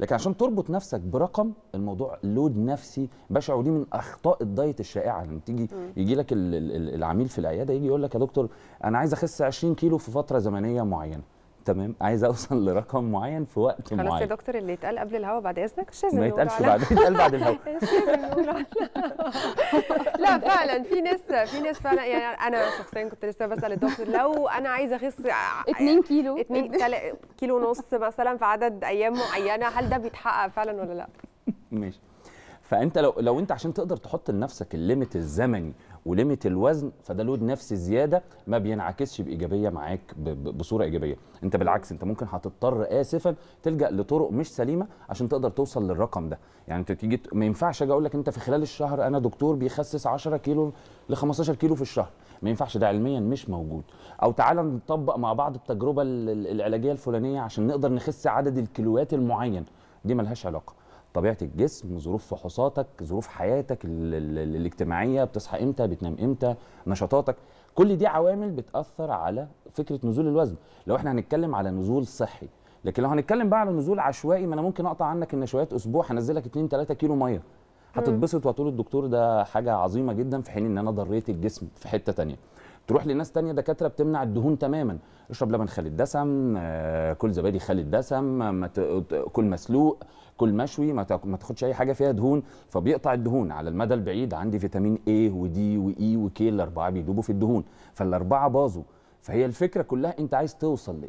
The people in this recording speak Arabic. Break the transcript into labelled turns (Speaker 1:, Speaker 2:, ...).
Speaker 1: لكن عشان تربط نفسك برقم الموضوع لود نفسي بشع ودي من اخطاء الدايت الشائعه لما تيجي يجي لك العميل في العياده يجي يقول لك يا دكتور انا عايز اخس 20 كيلو في فتره زمنيه معينه تمام عايز اوصل لرقم معين في وقت معين خلاص يا
Speaker 2: دكتور اللي يتقال قبل الهوا بعد اذنك مش لازم ما يتقالش بعد يتقال بعد الهوا فعلا في ناس في ناس فعلا يعني انا شخصيا كنت لسه بسال الدكتور لو انا عايزه اخس 2 كيلو 2 كيلو ونص مثلا في عدد ايام معينه هل ده بيتحقق فعلا ولا لا؟
Speaker 1: ماشي فانت لو لو انت عشان تقدر تحط لنفسك الليميت الزمني وليميت الوزن فده لود نفسي زياده ما بينعكسش بايجابيه معاك بصوره ايجابيه انت بالعكس انت ممكن هتضطر اسفا تلجا لطرق مش سليمه عشان تقدر توصل للرقم ده يعني انت تيجي ما ينفعش اجي اقول لك انت في خلال الشهر انا دكتور بيخسس 10 كيلو ل 15 كيلو في الشهر ما ينفعش ده علميا مش موجود او تعالى نطبق مع بعض التجربه العلاجيه الفلانيه عشان نقدر نخس عدد الكيلوات المعين دي ملهاش علاقه طبيعه الجسم ظروف فحوصاتك ظروف حياتك ال ال الاجتماعيه بتصحى امتى بتنام امتى نشاطاتك كل دي عوامل بتاثر على فكره نزول الوزن لو احنا هنتكلم على نزول صحي لكن لو هنتكلم بقى على نزول عشوائي ما انا ممكن اقطع عنك النشويات اسبوع هنزلك 2 3 كيلو ميه هتتبسط وهتقول الدكتور ده حاجه عظيمه جدا في حين ان انا ضريت الجسم في حته ثانيه تروح لناس تانية دكاتره بتمنع الدهون تماما اشرب لبن خالي الدسم آه، كل زبادي خالي الدسم آه، كل مسلوق كل مشوي ما تاخدش اي حاجه فيها دهون فبيقطع الدهون على المدى البعيد عندي فيتامين A ودي وإي e وكي الاربعه بيدوبوا في الدهون فالاربعه باظوا فهي الفكره كلها انت عايز توصل لايه